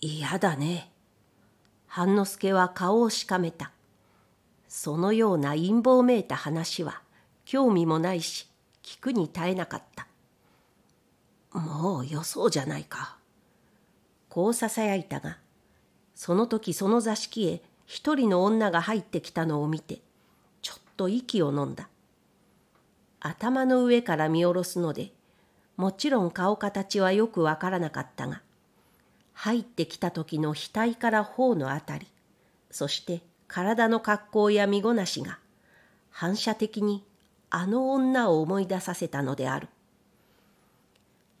嫌だね。半之助は顔をしかめた。そのような陰謀めいた話は興味もないし聞くに耐えなかった。もうよそうじゃないか。こうささやいたがその時その座敷へ一人の女が入ってきたのを見てちょっと息を飲んだ頭の上から見下ろすのでもちろん顔形はよくわからなかったが入ってきた時の額から頬のあたりそして体の格好や身ごなしが反射的にあの女を思い出させたのである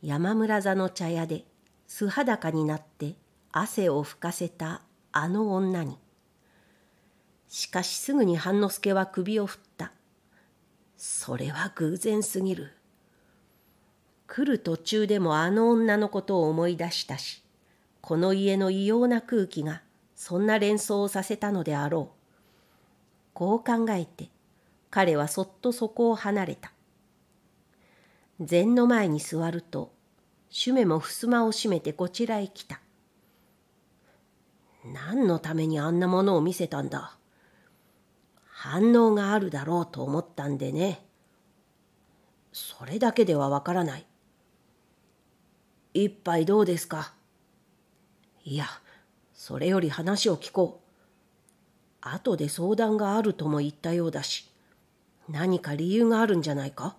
山村座の茶屋で素裸になって汗を吹かせたあの女に。しかしすぐに半之助は首を振った。それは偶然すぎる。来る途中でもあの女のことを思い出したし、この家の異様な空気がそんな連想をさせたのであろう。こう考えて彼はそっとそこを離れた。禅の前に座ると、ュメも襖を閉めてこちらへ来た。何のためにあんなものを見せたんだ反応があるだろうと思ったんでねそれだけではわからない一杯どうですかいやそれより話を聞こう後で相談があるとも言ったようだし何か理由があるんじゃないか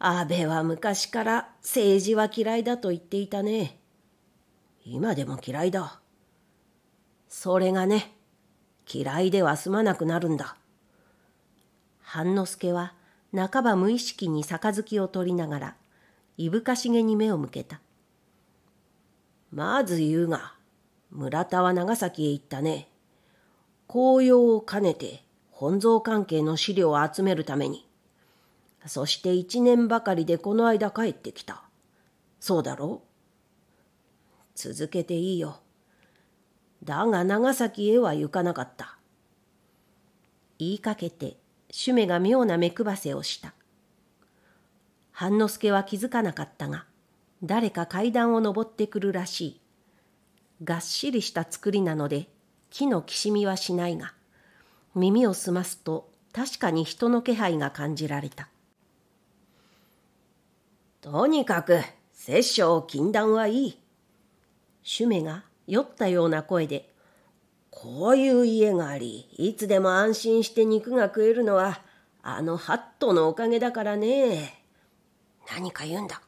安倍は昔から政治は嫌いだと言っていたね。今でも嫌いだ。それがね、嫌いでは済まなくなるんだ。半之助は半ば無意識に杯を取りながら、いぶかしげに目を向けた。まず言うが、村田は長崎へ行ったね。紅葉を兼ねて本草関係の資料を集めるために。そして一年ばかりでこの間帰ってきた。そうだろう続けていいよ。だが長崎へは行かなかった。言いかけて、ュメが妙な目くばせをした。半之助は気づかなかったが、誰か階段を登ってくるらしい。がっしりした作りなので、木のきしみはしないが、耳を澄ますと確かに人の気配が感じられた。とにかく、殺生禁断はいい。ュメが酔ったような声で、こういう家があり、いつでも安心して肉が食えるのは、あのハットのおかげだからね。何か言うんだ。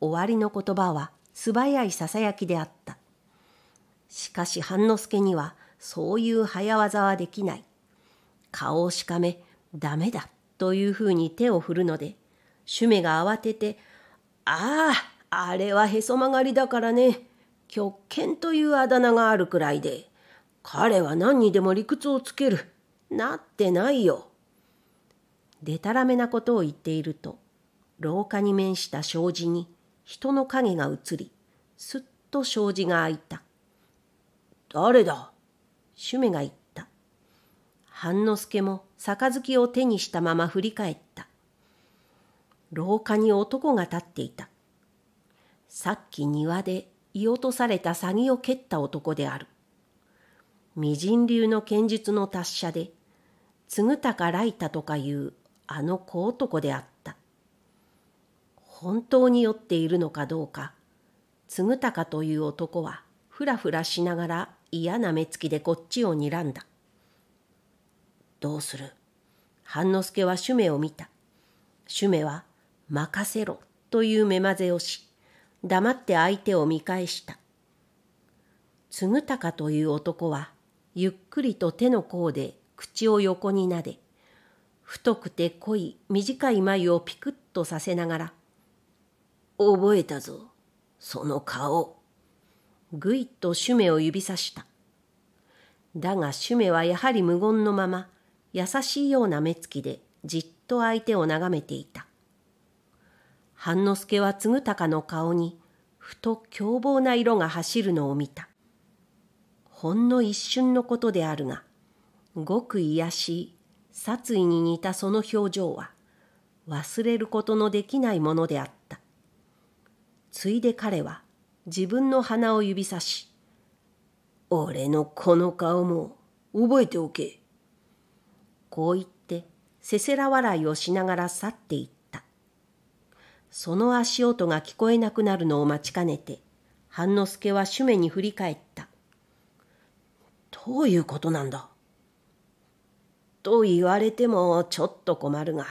終わりの言葉は素早いささやきであった。しかし半之助にはそういう早技はできない。顔をしかめ、ダメだというふうに手を振るので、ュメが慌てて、ああ、あれはへそ曲がりだからね。極権というあだ名があるくらいで、彼は何にでも理屈をつける。なってないよ。でたらめなことを言っていると、廊下に面した障子に人の影が移り、すっと障子が開いた。誰だシュメが言った。半之助も杯を手にしたまま振り返った。廊下に男が立っていた。さっき庭で射落とされた詐欺を蹴った男である。微人流の剣術の達者で、嗣高雷太とかいうあの子男であった。本当に酔っているのかどうか、嗣高という男はふらふらしながら嫌な目つきでこっちを睨んだ。どうする半之助は主命を見た。主命は任せろという目まぜをし、黙って相手を見返した。つぐたかという男は、ゆっくりと手の甲で口を横になで、太くて濃い短い眉をピクッとさせながら、覚えたぞ、その顔。ぐいっとシュメを指さした。だがシュメはやはり無言のまま、優しいような目つきでじっと相手を眺めていた。半之助は嗣高の顔にふと凶暴な色が走るのを見た。ほんの一瞬のことであるが、ごく癒しい、殺意に似たその表情は、忘れることのできないものであった。ついで彼は自分の鼻を指さし、俺のこの顔も覚えておけ。こう言ってせせら笑いをしながら去っていった。その足音が聞こえなくなるのを待ちかねて、半之助は主味に振り返った。どういうことなんだと言われてもちょっと困るが、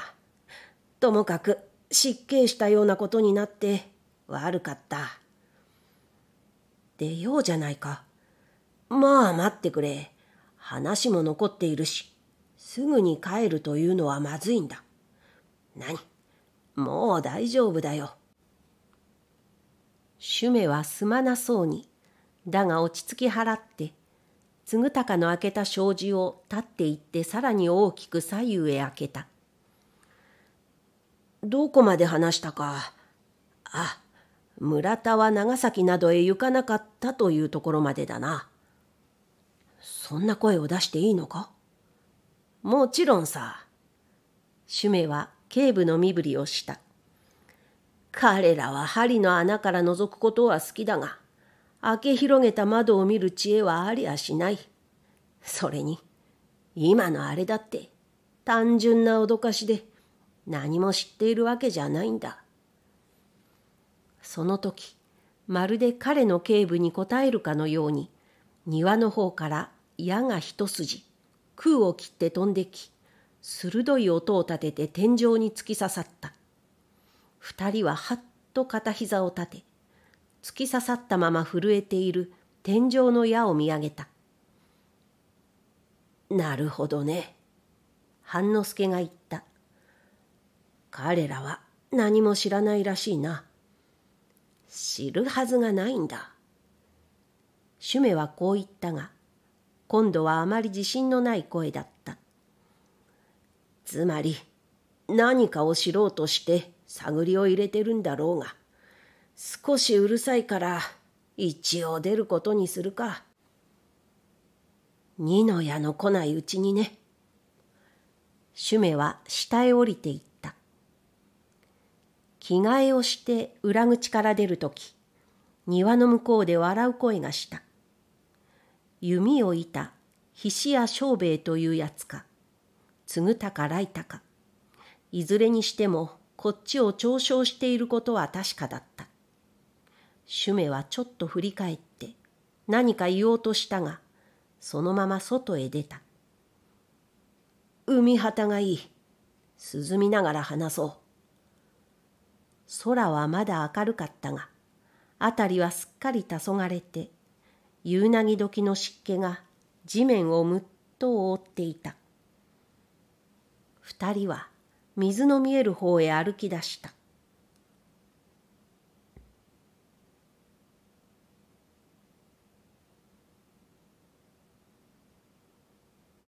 ともかく失敬したようなことになって悪かった。出ようじゃないか。まあ待ってくれ。話も残っているし、すぐに帰るというのはまずいんだ。何もう大丈夫だよ。シュメはすまなそうに、だが落ち着き払って、嗣高の開けた障子を立っていってさらに大きく左右へ開けた。どこまで話したか。あ、村田は長崎などへ行かなかったというところまでだな。そんな声を出していいのかもちろんさ。シュメは警部の身振りをした。彼らは針の穴から覗くことは好きだが、開け広げた窓を見る知恵はありやしない。それに、今のあれだって、単純な脅かしで、何も知っているわけじゃないんだ。その時、まるで彼の警部に答えるかのように、庭の方から矢が一筋、空を切って飛んでき、鋭い音を立てて天井に突き刺さった。二人ははっと片膝を立て、突き刺さったまま震えている天井の矢を見上げた。なるほどね。半之助が言った。彼らは何も知らないらしいな。知るはずがないんだ。シュメはこう言ったが、今度はあまり自信のない声だった。つまり何かを知ろうとして探りを入れてるんだろうが少しうるさいから一応出ることにするか二の矢の来ないうちにねュメは下へ降りていった着替えをして裏口から出るとき庭の向こうで笑う声がした弓を射た菱や小兵衛というやつか継ぐたか来たか。いずれにしても、こっちを嘲笑していることは確かだった。シュメはちょっと振り返って、何か言おうとしたが、そのまま外へ出た。海旗がいい。涼みながら話そう。空はまだ明るかったが、辺りはすっかり黄昏れて、夕凪時の湿気が地面をむっと覆っていた。二人は水の見える方へ歩き出した。